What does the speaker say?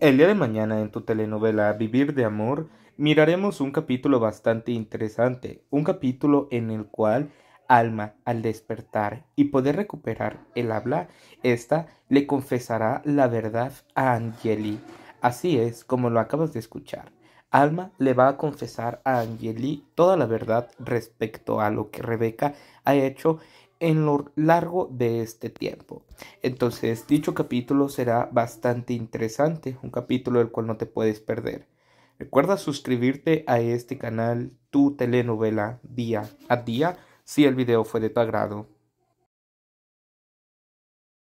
El día de mañana en tu telenovela Vivir de Amor miraremos un capítulo bastante interesante, un capítulo en el cual Alma, al despertar y poder recuperar el habla, esta le confesará la verdad a Angeli. Así es como lo acabas de escuchar. Alma le va a confesar a Angeli toda la verdad respecto a lo que Rebeca ha hecho en lo largo de este tiempo. Entonces, dicho capítulo será bastante interesante, un capítulo del cual no te puedes perder. Recuerda suscribirte a este canal, tu telenovela día a día, si el video fue de tu agrado.